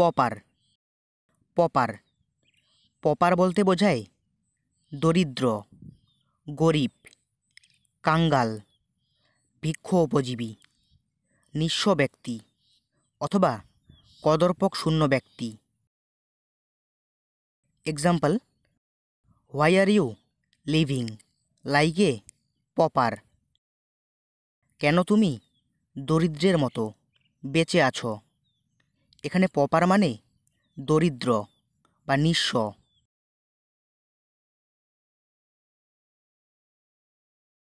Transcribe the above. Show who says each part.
Speaker 1: popper popper popper বলতে বোঝায় দরিদ্র গরিব কাঙ্গাল ভিক্ষ উপজীবী নিঃস্ব ব্যক্তি অথবা কদর্পক শূন্য ব্যক্তি example why are you living like a pauper কেন তুমি দরিদ্রের মতো বেঁচে আছো এখানে পপার মানে দরিদ্র বা নিঃস্ব